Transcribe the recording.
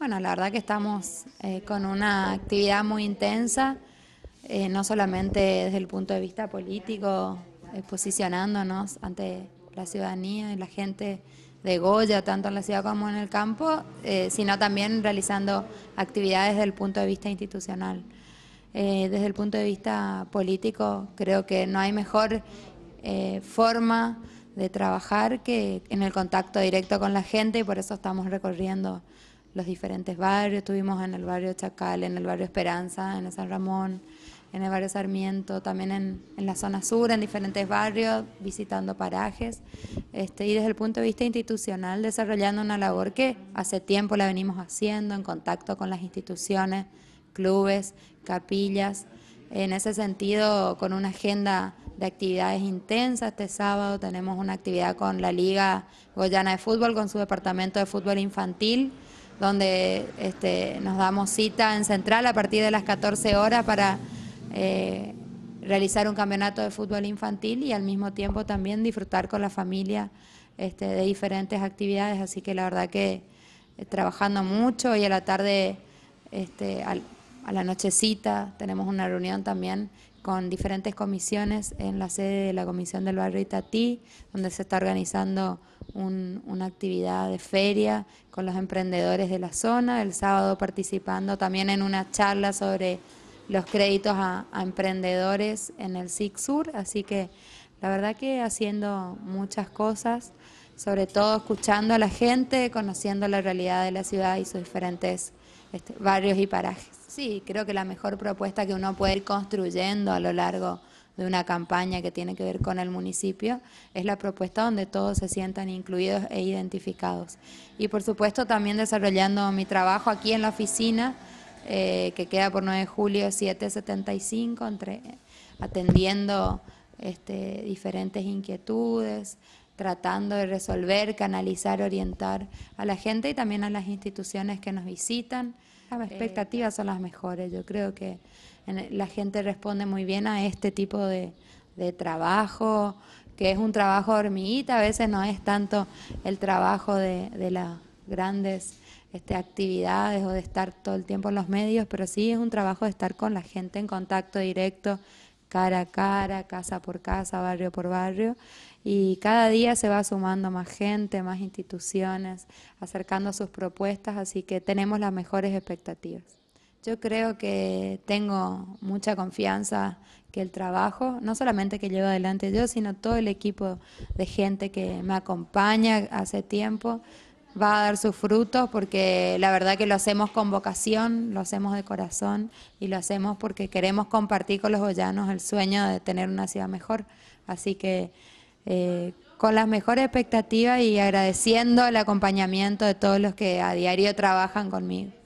Bueno, la verdad que estamos eh, con una actividad muy intensa, eh, no solamente desde el punto de vista político, eh, posicionándonos ante la ciudadanía y la gente de Goya, tanto en la ciudad como en el campo, sino también realizando actividades desde el punto de vista institucional. desde el punto de vista político, creo que no hay mejor forma de trabajar que en el contacto directo con la gente y por eso estamos recorriendo los diferentes barrios. Estuvimos en el barrio Chacal, en el barrio Esperanza, en el San Ramón, en el barrio Sarmiento, también en, en la zona sur, en diferentes barrios, visitando parajes. Este, y desde el punto de vista institucional, desarrollando una labor que hace tiempo la venimos haciendo, en contacto con las instituciones, clubes, capillas. En ese sentido, con una agenda de actividades intensas. Este sábado tenemos una actividad con la Liga Goyana de Fútbol, con su departamento de fútbol infantil donde este, nos damos cita en Central a partir de las 14 horas para eh, realizar un campeonato de fútbol infantil y al mismo tiempo también disfrutar con la familia este, de diferentes actividades. Así que la verdad que eh, trabajando mucho y a la tarde, este, a la nochecita, tenemos una reunión también con diferentes comisiones en la sede de la Comisión del Barrio Itatí, donde se está organizando una actividad de feria con los emprendedores de la zona, el sábado participando también en una charla sobre los créditos a, emprendedores en el SIC Sur, así que la verdad que haciendo muchas cosas, sobre todo escuchando a la gente, conociendo la realidad de la ciudad y sus diferentes este, barrios y parajes. Sí, creo que la mejor propuesta que uno puede ir construyendo a lo largo de una campaña que tiene que ver con el municipio, es la propuesta donde todos se sientan incluidos e identificados. Y por supuesto también desarrollando mi trabajo aquí en la oficina, eh, que queda por 9 de julio 775, entre, atendiendo este, diferentes inquietudes, tratando de resolver, canalizar, orientar a la gente y también a las instituciones que nos visitan. Las eh, expectativas son las mejores. Yo creo que la gente responde muy bien a este tipo de, trabajo, que es un trabajo hormiguita, a veces no es tanto el trabajo de, las grandes este, actividades o de estar todo el tiempo en los medios, pero sí es un trabajo de estar con la gente en contacto directo, cara a cara, casa por casa, barrio por barrio, y cada día se va sumando más gente, más instituciones, acercando sus propuestas, así que tenemos las mejores expectativas. Yo creo que tengo mucha confianza que el trabajo, no solamente que llevo adelante yo, sino todo el equipo de gente que me acompaña hace tiempo, va a dar sus frutos porque la verdad que lo hacemos con vocación, lo hacemos de corazón y lo hacemos porque queremos compartir con los boyanos el sueño de tener una ciudad mejor. Así que eh, con las mejores expectativas y agradeciendo el acompañamiento de todos los que a diario trabajan conmigo.